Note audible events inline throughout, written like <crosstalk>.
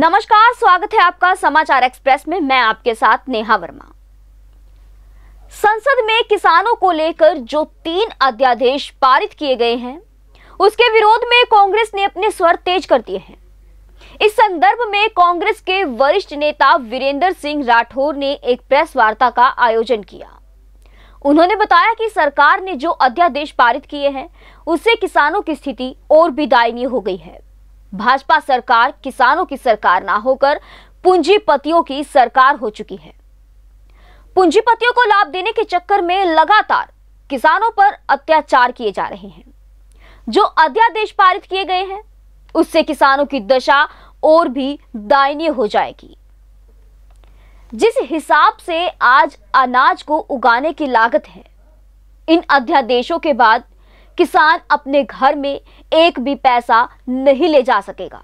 नमस्कार स्वागत है आपका समाचार एक्सप्रेस में मैं आपके साथ नेहा वर्मा संसद में किसानों को लेकर जो तीन अध्यादेश पारित किए गए हैं उसके विरोध में कांग्रेस ने अपने स्वर तेज कर दिए हैं इस संदर्भ में कांग्रेस के वरिष्ठ नेता वीरेंद्र सिंह राठौर ने एक प्रेस वार्ता का आयोजन किया उन्होंने बताया कि सरकार ने जो अध्यादेश पारित किए हैं उससे किसानों की स्थिति और भी दायनीय हो गई है भाजपा सरकार किसानों की सरकार ना होकर पूंजीपतियों की सरकार हो चुकी है पूंजीपतियों को लाभ देने के चक्कर में लगातार किसानों पर अत्याचार किए जा रहे हैं जो अध्यादेश पारित किए गए हैं उससे किसानों की दशा और भी दायनीय हो जाएगी जिस हिसाब से आज अनाज को उगाने की लागत है इन अध्यादेशों के बाद किसान अपने घर में एक भी पैसा नहीं ले जा सकेगा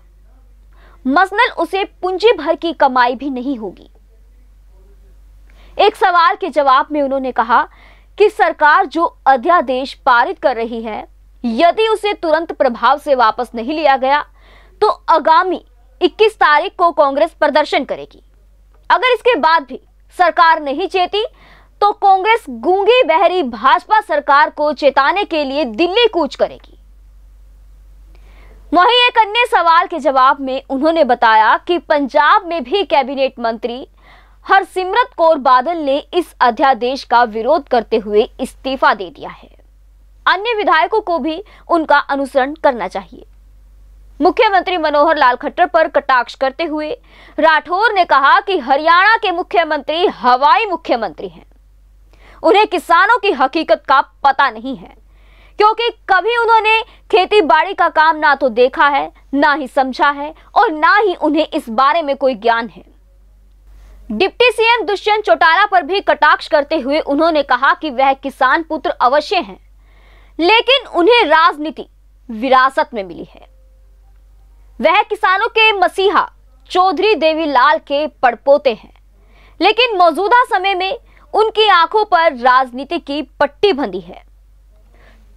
मसलन उसे पूंजी भर की कमाई भी नहीं होगी एक सवाल के जवाब में उन्होंने कहा कि सरकार जो अध्यादेश पारित कर रही है यदि उसे तुरंत प्रभाव से वापस नहीं लिया गया तो आगामी 21 तारीख को कांग्रेस प्रदर्शन करेगी अगर इसके बाद भी सरकार नहीं चेती तो कांग्रेस गूंगी बहरी भाजपा सरकार को चेताने के लिए दिल्ली कूच करेगी वहीं एक अन्य सवाल के जवाब में उन्होंने बताया कि पंजाब में भी कैबिनेट मंत्री हरसिमरत कौर बादल ने इस अध्यादेश का विरोध करते हुए इस्तीफा दे दिया है अन्य विधायकों को भी उनका अनुसरण करना चाहिए मुख्यमंत्री मनोहर लाल खट्टर पर कटाक्ष करते हुए राठौर ने कहा कि हरियाणा के मुख्यमंत्री हवाई मुख्यमंत्री हैं उन्हें किसानों की हकीकत का पता नहीं है क्योंकि कभी उन्होंने खेती बाड़ी का काम ना तो देखा है ना ही समझा है और ना ही उन्हें इस बारे में कोई ज्ञान है डिप्टी सीएम दुष्यंत चौटाला पर भी कटाक्ष करते हुए उन्होंने कहा कि वह किसान पुत्र अवश्य हैं लेकिन उन्हें राजनीति विरासत में मिली है वह किसानों के मसीहा चौधरी देवीलाल के पड़पोते हैं लेकिन मौजूदा समय में उनकी आंखों पर राजनीति की पट्टी बंधी है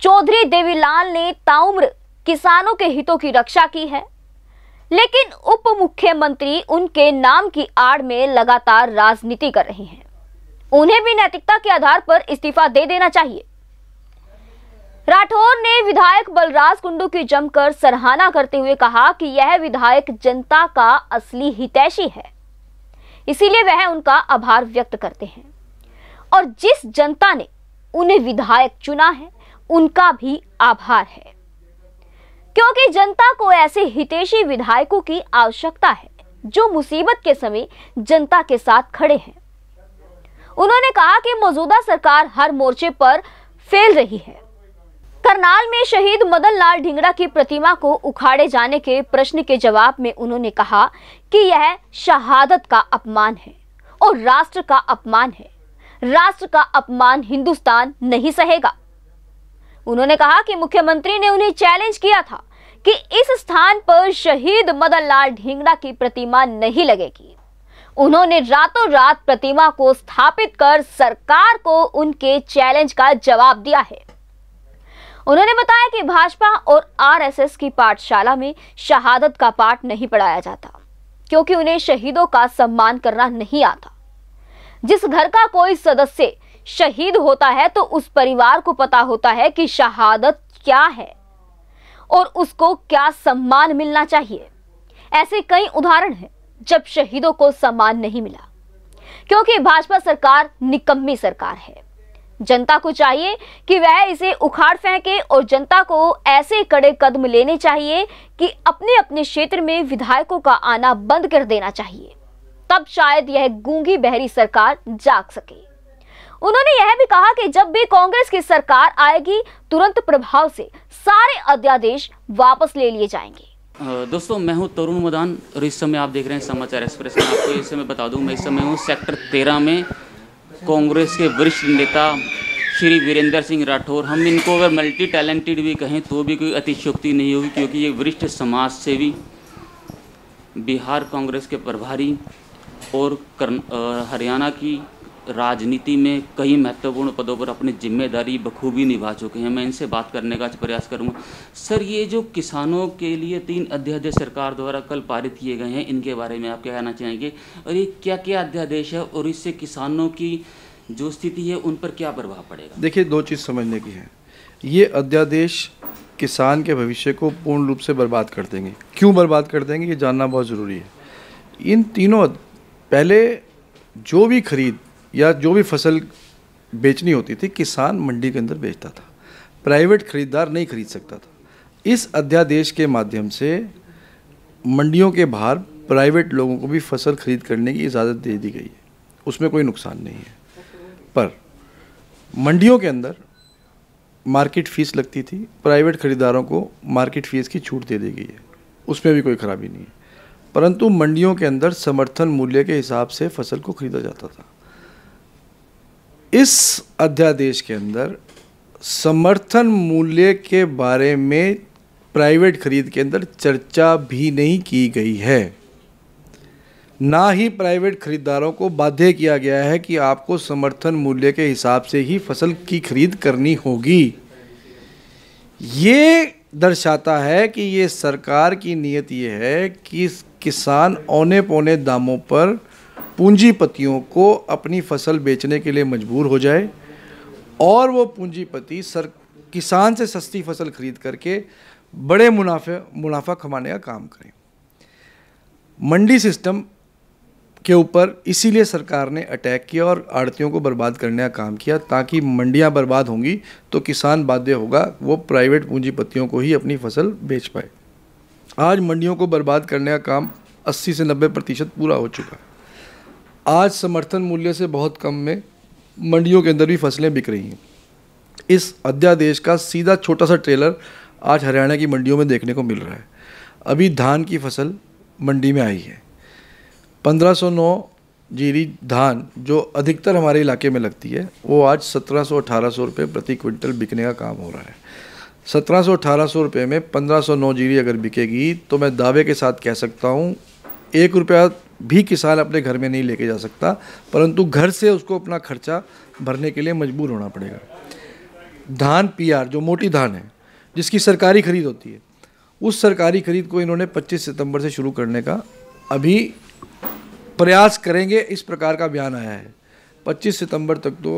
चौधरी देवीलाल ने ताउम्र किसानों के हितों की रक्षा की है लेकिन उप मुख्यमंत्री उनके नाम की आड़ में लगातार राजनीति कर रहे हैं उन्हें भी नैतिकता के आधार पर इस्तीफा दे देना चाहिए राठौर ने विधायक बलराज कुंडू की जमकर सराहना करते हुए कहा कि यह विधायक जनता का असली हितैषी है इसीलिए वह उनका आभार व्यक्त करते हैं और जिस जनता ने उन्हें विधायक चुना है उनका भी आभार है क्योंकि जनता को ऐसे हितेशी विधायकों की आवश्यकता है जो मुसीबत के समय जनता के साथ खड़े हैं उन्होंने कहा कि मौजूदा सरकार हर मोर्चे पर फेल रही है करनाल में शहीद मदन लाल ढींगड़ा की प्रतिमा को उखाड़े जाने के प्रश्न के जवाब में उन्होंने कहा कि यह शहादत का अपमान है और राष्ट्र का अपमान है राष्ट्र का अपमान हिंदुस्तान नहीं सहेगा उन्होंने कहा कि मुख्यमंत्री ने उन्हें चैलेंज किया था कि इस स्थान पर शहीद मदन लाल ढींगड़ा की प्रतिमा नहीं लगेगी उन्होंने रातों रात प्रतिमा को स्थापित कर सरकार को उनके चैलेंज का जवाब दिया है उन्होंने बताया कि भाजपा और आरएसएस की पाठशाला में शहादत का पाठ नहीं पढ़ाया जाता क्योंकि उन्हें शहीदों का सम्मान करना नहीं आता जिस घर का कोई सदस्य शहीद होता है तो उस परिवार को पता होता है कि शहादत क्या है और उसको क्या सम्मान मिलना चाहिए ऐसे कई उदाहरण हैं जब शहीदों को सम्मान नहीं मिला क्योंकि भाजपा सरकार निकम्मी सरकार है जनता को चाहिए कि वह इसे उखाड़ फेंके और जनता को ऐसे कड़े कदम लेने चाहिए कि अपने अपने क्षेत्र में विधायकों का आना बंद कर देना चाहिए तब शायद यह गूंगी बहरी सरकार जाग सके उन्होंने यह भी कहा कि जब भी कांग्रेस की सरकार आएगी तुरंत प्रभाव से सारे अध्यादेश वापस ले लिए जाएंगे दोस्तों मैं हूं तरुण मदान और इस समय आप देख रहे हैं समाचार एक्सप्रेस में आपको इस समय बता दूं मैं इस समय हूं सेक्टर तेरह में कांग्रेस के वरिष्ठ नेता श्री वीरेंद्र सिंह राठौर हम इनको अगर मल्टी टैलेंटेड भी कहें तो भी कोई अतिशोक्ति नहीं होगी क्योंकि ये वरिष्ठ समाज सेवी बिहार कांग्रेस के प्रभारी और हरियाणा की राजनीति में कई महत्वपूर्ण पदों पर अपनी जिम्मेदारी बखूबी निभा चुके हैं मैं इनसे बात करने का प्रयास करूंगा सर ये जो किसानों के लिए तीन अध्यादेश सरकार द्वारा कल पारित किए गए हैं इनके बारे में आप क्या कहना चाहेंगे और ये क्या क्या अध्यादेश है और इससे किसानों की जो स्थिति है उन पर क्या प्रभाव पड़ेगा देखिए दो चीज़ समझने की है ये अध्यादेश किसान के भविष्य को पूर्ण रूप से बर्बाद कर देंगे क्यों बर्बाद कर देंगे ये जानना बहुत ज़रूरी है इन तीनों पहले जो भी खरीद या जो भी फसल बेचनी होती थी किसान मंडी के अंदर बेचता था प्राइवेट खरीदार नहीं खरीद सकता था इस अध्यादेश के माध्यम से मंडियों के बाहर प्राइवेट लोगों को भी फसल खरीद करने की इजाज़त दे दी गई है उसमें कोई नुकसान नहीं है पर मंडियों के अंदर मार्केट फीस लगती थी प्राइवेट खरीदारों को मार्केट फीस की छूट दे दी गई है उसमें भी कोई खराबी नहीं है परंतु मंडियों के अंदर समर्थन मूल्य के हिसाब से फसल को खरीदा जाता था इस अध्यादेश के अंदर समर्थन मूल्य के बारे में प्राइवेट खरीद के अंदर चर्चा भी नहीं की गई है ना ही प्राइवेट खरीदारों को बाध्य किया गया है कि आपको समर्थन मूल्य के हिसाब से ही फसल की खरीद करनी होगी ये दर्शाता है कि ये सरकार की नीयत ये है कि किसान औने पौने दामों पर पूंजीपतियों को अपनी फसल बेचने के लिए मजबूर हो जाए और वो पूंजीपति सर किसान से सस्ती फसल खरीद करके बड़े मुनाफे मुनाफा कमाने का काम करें मंडी सिस्टम के ऊपर इसीलिए सरकार ने अटैक किया और आड़तियों को बर्बाद करने का काम किया ताकि मंडियां बर्बाद होंगी तो किसान बाध्य होगा वो प्राइवेट पूंजीपतियों को ही अपनी फसल बेच पाए आज मंडियों को बर्बाद करने का काम 80 से 90 प्रतिशत पूरा हो चुका है आज समर्थन मूल्य से बहुत कम में मंडियों के अंदर भी फसलें बिक रही हैं इस अध्यादेश का सीधा छोटा सा ट्रेलर आज हरियाणा की मंडियों में देखने को मिल रहा है अभी धान की फसल मंडी में आई है 1509 जीरी धान जो अधिकतर हमारे इलाके में लगती है वो आज 1700-1800 रुपए प्रति क्विंटल बिकने का काम हो रहा है सत्रह सौ अठारह सौ रुपये में पंद्रह सौ नौ अगर बिकेगी तो मैं दावे के साथ कह सकता हूँ एक रुपया भी किसान अपने घर में नहीं लेके जा सकता परंतु घर से उसको अपना खर्चा भरने के लिए मजबूर होना पड़ेगा धान पीआर जो मोटी धान है जिसकी सरकारी खरीद होती है उस सरकारी खरीद को इन्होंने 25 सितंबर से शुरू करने का अभी प्रयास करेंगे इस प्रकार का बयान आया है 25 सितंबर तक तो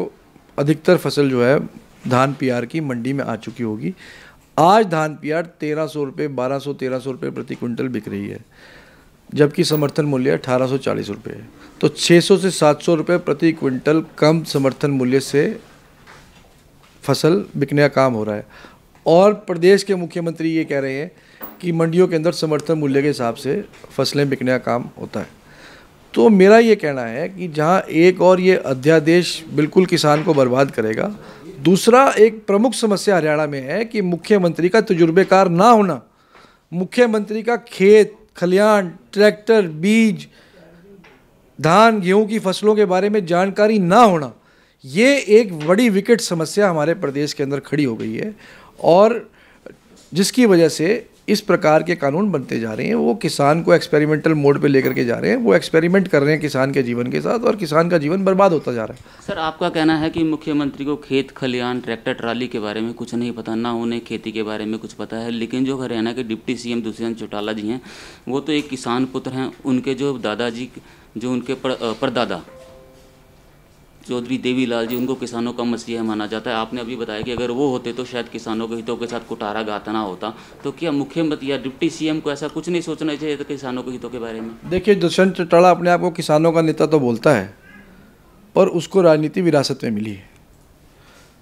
अधिकतर फसल जो है धान पीआर की मंडी में आ चुकी होगी आज धान पीआर तेरह सौ रुपये बारह सौ तेरह सौ रुपये प्रति क्विंटल बिक रही है जबकि समर्थन मूल्य अठारह सौ चालीस रुपये है तो छः सौ से सात सौ रुपये प्रति क्विंटल कम समर्थन मूल्य से फसल बिकने का काम हो रहा है और प्रदेश के मुख्यमंत्री ये कह रहे हैं कि मंडियों के अंदर समर्थन मूल्य के हिसाब से फसलें बिकने का काम होता है तो मेरा ये कहना है कि जहाँ एक और ये अध्यादेश बिल्कुल किसान को बर्बाद करेगा दूसरा एक प्रमुख समस्या हरियाणा में है कि मुख्यमंत्री का तजुर्बेकार ना होना मुख्यमंत्री का खेत खलियान ट्रैक्टर बीज धान गेहूं की फसलों के बारे में जानकारी ना होना ये एक बड़ी विकट समस्या हमारे प्रदेश के अंदर खड़ी हो गई है और जिसकी वजह से इस प्रकार के कानून बनते जा रहे हैं वो किसान को एक्सपेरिमेंटल मोड पे लेकर के जा रहे हैं वो एक्सपेरिमेंट कर रहे हैं किसान के जीवन के साथ और किसान का जीवन बर्बाद होता जा रहा है सर आपका कहना है कि मुख्यमंत्री को खेत खलिहान ट्रैक्टर ट्राली के बारे में कुछ नहीं पता ना उन्हें खेती के बारे में कुछ पता है लेकिन जो हरियाणा के डिप्टी एम दुष्यंत चौटाला जी हैं वो तो एक किसान पुत्र हैं उनके जो दादाजी जो उनके परदादा पर चौधरी देवीलाल जी उनको किसानों का मसीहा माना जाता है आपने अभी बताया कि अगर वो होते तो शायद किसानों के हितों के साथ कुटारा ना होता तो क्या मुख्यमंत्री या डिप्टी सीएम को ऐसा कुछ नहीं सोचना चाहिए तो किसानों के हितों के बारे में देखिए दुष्यंत चौटाला अपने आप को किसानों का नेता तो बोलता है पर उसको राजनीति विरासत में मिली है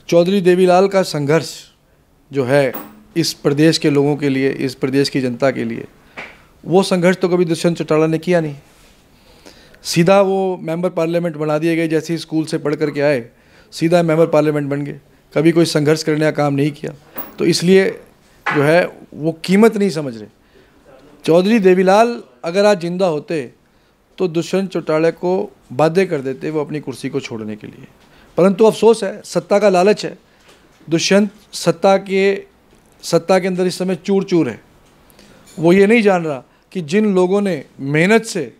चौधरी देवीलाल का संघर्ष जो है इस प्रदेश के लोगों के लिए इस प्रदेश की जनता के लिए वो संघर्ष तो कभी दुष्यंत चौटाला ने किया नहीं सीधा वो मेंबर पार्लियामेंट बना दिए गए जैसे ही स्कूल से पढ़ करके आए सीधा मेंबर पार्लियामेंट बन गए कभी कोई संघर्ष करने का काम नहीं किया तो इसलिए जो है वो कीमत नहीं समझ रहे चौधरी देवीलाल अगर आज जिंदा होते तो दुष्यंत चौटाला को बाध्य कर देते वो अपनी कुर्सी को छोड़ने के लिए परंतु अफसोस है सत्ता का लालच है दुष्यंत सत्ता के सत्ता के अंदर इस समय चूर चूर है वो ये नहीं जान रहा कि जिन लोगों ने मेहनत से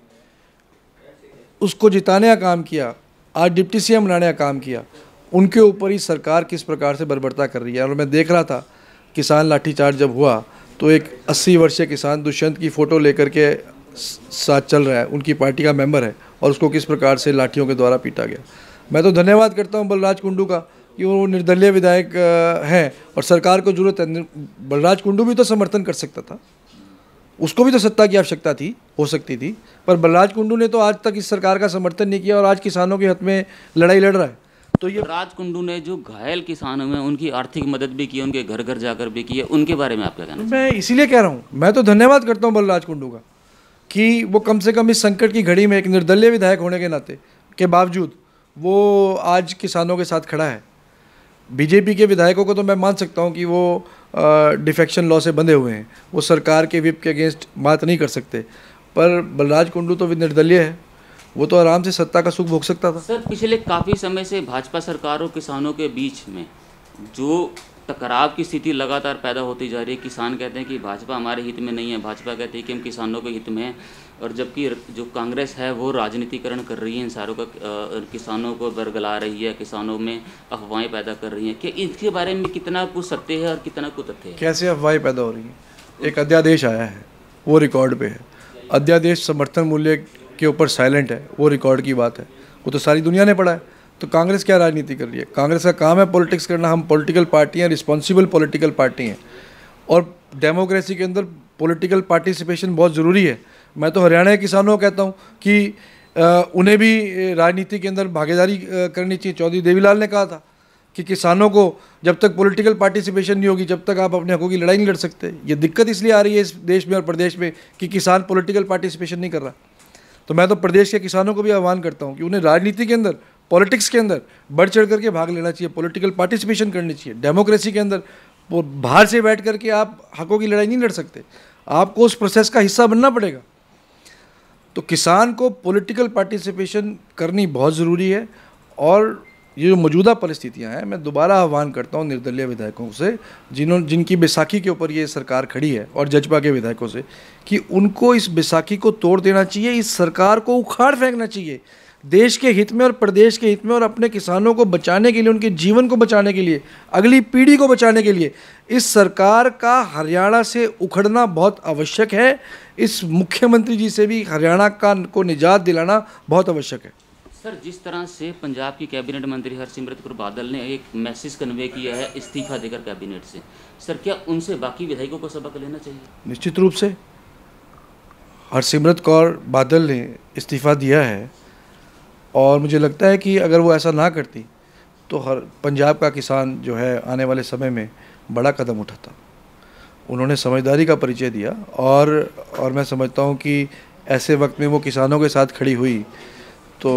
उसको जिताने का काम किया आज डिप्टी सी बनाने का काम किया उनके ऊपर ही सरकार किस प्रकार से बर्बरता कर रही है और मैं देख रहा था किसान लाठीचार्ज जब हुआ तो एक अस्सी वर्षीय किसान दुष्यंत की फ़ोटो लेकर के साथ चल रहा है उनकी पार्टी का मेंबर है और उसको किस प्रकार से लाठियों के द्वारा पीटा गया मैं तो धन्यवाद करता हूँ बलराज कुंडू का कि वो निर्दलीय विधायक हैं और सरकार को जरूरत है बलराज कुंडू भी तो समर्थन कर सकता था उसको भी तो सत्ता की आवश्यकता थी हो सकती थी पर बलराज कुंडू ने तो आज तक इस सरकार का समर्थन नहीं किया और आज किसानों के हक में लड़ाई लड़ रहा है तो ये बलराज कुंडू ने जो घायल किसान हुए उनकी आर्थिक मदद भी की उनके घर घर जाकर भी की है उनके बारे में आपका कहना मैं इसीलिए कह रहा हूँ मैं तो धन्यवाद करता हूँ बलराज कुंडू का कि वो कम से कम इस संकट की घड़ी में एक निर्दलीय विधायक होने के नाते के बावजूद वो आज किसानों के साथ खड़ा है बीजेपी के विधायकों को तो मैं मान सकता हूँ कि वो डिफेक्शन लॉ से बंधे हुए हैं वो सरकार के विप के अगेंस्ट बात नहीं कर सकते पर बलराज कुंडू तो निर्दलीय है वो तो आराम से सत्ता का सुख भोग सकता था सर पिछले काफ़ी समय से भाजपा सरकार और किसानों के बीच में जो टकराव की स्थिति लगातार पैदा होती जा रही है किसान कहते हैं कि भाजपा हमारे हित में नहीं है भाजपा कहती है कि हम किसानों के हित में हैं और जबकि जो कांग्रेस है वो राजनीतिकरण कर रही है इन सारों का किसानों को बरगला रही है किसानों में अफवाहें पैदा कर रही हैं कि इसके बारे में कितना कुछ सत्य है और कितना कुछ तथ्य है कैसे अफवाहें पैदा हो रही हैं एक अध्यादेश आया है वो रिकॉर्ड पर है अध्यादेश समर्थन मूल्य के ऊपर साइलेंट है वो रिकॉर्ड की बात है वो तो सारी दुनिया ने पढ़ा है तो कांग्रेस क्या राजनीति कर रही है कांग्रेस का काम है पॉलिटिक्स करना हम पॉलिटिकल पार्टी हैं रिस्पॉन्सिबल पॉलिटिकल पार्टी हैं और डेमोक्रेसी के अंदर पॉलिटिकल पार्टिसिपेशन बहुत ज़रूरी है मैं तो हरियाणा के किसानों को कहता हूँ कि उन्हें भी राजनीति के अंदर भागीदारी करनी चाहिए चौधरी देवीलाल ने कहा था कि किसानों को जब तक पॉलिटिकल पार्टिसिपेशन नहीं होगी जब तक आप अपने हकों की लड़ाई नहीं लड़ सकते ये दिक्कत इसलिए आ रही है इस देश में और प्रदेश में कि किसान पॉलिटिकल पार्टिसिपेशन नहीं कर रहा तो मैं तो प्रदेश के किसानों को भी आह्वान करता हूँ कि उन्हें राजनीति के अंदर पॉलिटिक्स के अंदर बढ़ चढ़ करके भाग लेना चाहिए पॉलिटिकल पार्टिसिपेशन करनी चाहिए डेमोक्रेसी के अंदर बाहर से बैठ करके आप हकों की लड़ाई नहीं लड़ सकते आपको उस प्रोसेस का हिस्सा बनना पड़ेगा तो किसान को पॉलिटिकल पार्टिसिपेशन करनी बहुत ज़रूरी है और ये जो मौजूदा परिस्थितियां हैं मैं दोबारा आह्वान करता हूं निर्दलीय विधायकों से जिन्हों जिनकी बैसाखी के ऊपर ये सरकार खड़ी है और जजपा के विधायकों से कि उनको इस बैसाखी को तोड़ देना चाहिए इस सरकार को उखाड़ फेंकना चाहिए देश के हित में और प्रदेश के हित में और अपने किसानों को बचाने के लिए उनके जीवन को बचाने के लिए अगली पीढ़ी को बचाने के लिए इस सरकार का हरियाणा से उखड़ना बहुत आवश्यक है इस मुख्यमंत्री जी से भी हरियाणा का को निजात दिलाना बहुत आवश्यक है सर जिस तरह से पंजाब की कैबिनेट मंत्री हरसिमरत कौर बादल ने एक मैसेज कन्वे किया है इस्तीफा देकर कैबिनेट से सर क्या उनसे बाकी विधायकों को सबक लेना चाहिए निश्चित रूप से हरसिमरत कौर बादल ने इस्तीफा दिया है और मुझे लगता है कि अगर वो ऐसा ना करती तो हर पंजाब का किसान जो है आने वाले समय में बड़ा कदम उठाता उन्होंने समझदारी का परिचय दिया और और मैं समझता हूँ कि ऐसे वक्त में वो किसानों के साथ खड़ी हुई तो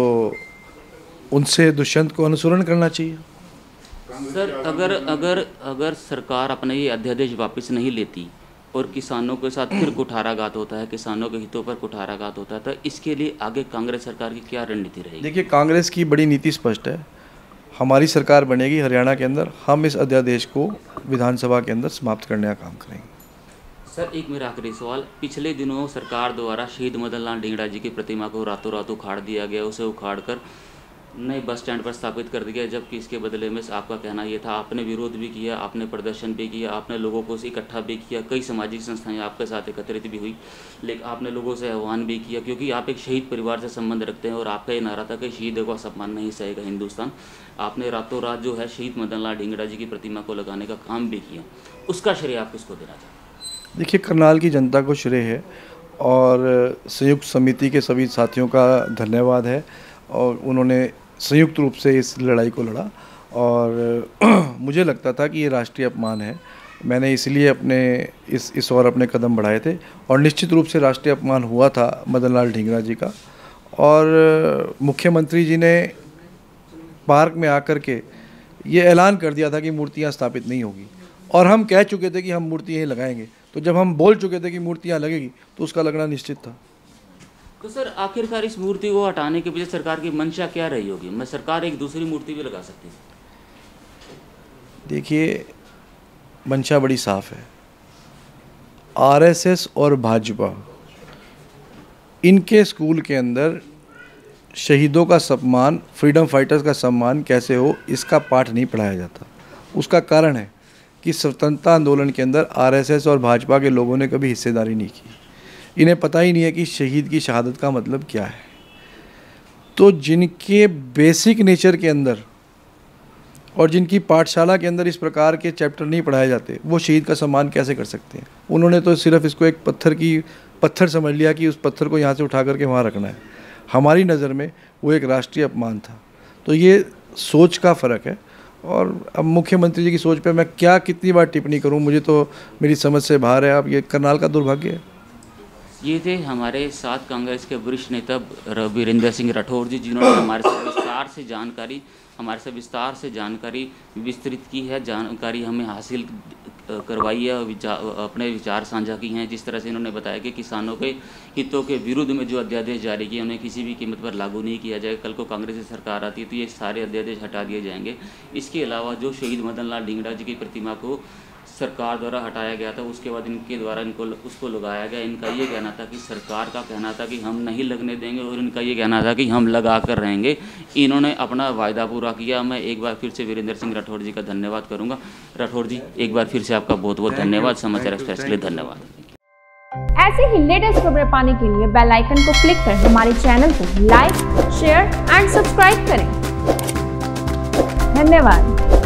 उनसे दुष्यंत को अनुसरण करना चाहिए सर अगर अगर अगर सरकार अपना ये अध्यादेश वापस नहीं लेती और किसानों के साथ फिर कुठाराघात होता है किसानों के हितों पर कुठाराघात होता है तो इसके लिए आगे कांग्रेस सरकार की क्या रणनीति रहेगी देखिए कांग्रेस की बड़ी नीति स्पष्ट है हमारी सरकार बनेगी हरियाणा के अंदर हम इस अध्यादेश को विधानसभा के अंदर समाप्त करने का काम करेंगे सर एक मेरा आखिरी सवाल पिछले दिनों सरकार द्वारा शहीद मदन लाल ढींगड़ा जी की प्रतिमा को रातों रात उखाड़ दिया गया उसे उखाड़ कर नए बस स्टैंड पर स्थापित कर दिया जबकि इसके बदले में आपका कहना यह था आपने विरोध भी किया आपने प्रदर्शन भी किया आपने लोगों को इकट्ठा भी किया कई सामाजिक संस्थाएं आपके साथ एकत्रित भी हुई लेकिन आपने लोगों से आह्वान भी किया क्योंकि आप एक शहीद परिवार से संबंध रखते हैं और आपका ये नारा था कि शहीदों का सम्मान नहीं सहेगा हिंदुस्तान आपने रातों रात जो है शहीद मदन लाल ढींगड़ा जी की प्रतिमा को लगाने का काम भी किया उसका श्रेय आप किसको देना था देखिए करनाल की जनता को श्रेय है और संयुक्त समिति के सभी साथियों का धन्यवाद है और उन्होंने संयुक्त रूप से इस लड़ाई को लड़ा और <clears throat> मुझे लगता था कि ये राष्ट्रीय अपमान है मैंने इसलिए अपने इस इस और अपने कदम बढ़ाए थे और निश्चित रूप से राष्ट्रीय अपमान हुआ था मदन लाल ढींगरा जी का और मुख्यमंत्री जी ने पार्क में आकर के ये ऐलान कर दिया था कि मूर्तियाँ स्थापित नहीं होगी और हम कह चुके थे कि हम मूर्ति यहीं लगाएंगे तो जब हम बोल चुके थे कि मूर्तियाँ लगेगी तो उसका लगना निश्चित था तो सर आखिरकार इस मूर्ति को हटाने के पीछे सरकार की मंशा क्या रही होगी मैं सरकार एक दूसरी मूर्ति भी लगा सकती थी देखिए मंशा बड़ी साफ है आरएसएस और भाजपा इनके स्कूल के अंदर शहीदों का सम्मान फ्रीडम फाइटर्स का सम्मान कैसे हो इसका पाठ नहीं पढ़ाया जाता उसका कारण है कि स्वतंत्रता आंदोलन के अंदर आरएसएस और भाजपा के लोगों ने कभी हिस्सेदारी नहीं की इन्हें पता ही नहीं है कि शहीद की शहादत का मतलब क्या है तो जिनके बेसिक नेचर के अंदर और जिनकी पाठशाला के अंदर इस प्रकार के चैप्टर नहीं पढ़ाए जाते वो शहीद का सम्मान कैसे कर सकते हैं उन्होंने तो सिर्फ इसको एक पत्थर की पत्थर समझ लिया कि उस पत्थर को यहाँ से उठा करके वहाँ रखना है हमारी नज़र में वो एक राष्ट्रीय अपमान था तो ये सोच का फ़र्क है और अब मुख्यमंत्री जी की सोच पे मैं क्या कितनी बार टिप्पणी करूँ मुझे तो मेरी समझ से बाहर है अब ये करनाल का दुर्भाग्य है ये थे हमारे साथ कांग्रेस के वरिष्ठ नेता वीरेंद्र सिंह राठौर जी जिन्होंने हमारे साथ विस्तार से जानकारी हमारे से विस्तार से जानकारी विस्तृत की है जानकारी हमें हासिल करवाई है विचार अपने विचार साझा किए हैं जिस तरह से इन्होंने बताया कि किसानों के हितों के विरुद्ध में जो अध्यादेश जारी किए उन्हें किसी भी कीमत पर लागू नहीं किया जाएगा कल को कांग्रेस की सरकार आती है तो ये सारे अध्यादेश हटा दिए जाएंगे इसके अलावा जो शहीद मदन लाल ढींगड़ा जी की प्रतिमा को सरकार द्वारा हटाया गया था उसके बाद इनके द्वारा इनको उसको लगाया गया इनका ये कहना था कि सरकार का कहना था कि हम नहीं लगने देंगे और इनका ये कहना था कि हम लगा कर रहेंगे इन्होंने अपना वायदा पूरा किया मैं एक बार फिर से वीरेंद्र सिंह राठौर जी का धन्यवाद करूंगा राठौर जी एक बार फिर से आपका बहुत बहुत धन्यवाद समाचार एक्सप्रेस के लिए धन्यवाद ऐसे ही लेटेस्ट खबरें पाने के लिए बेलाइकन को क्लिक कर हमारे चैनल को लाइक शेयर एंड सब्सक्राइब करें धन्यवाद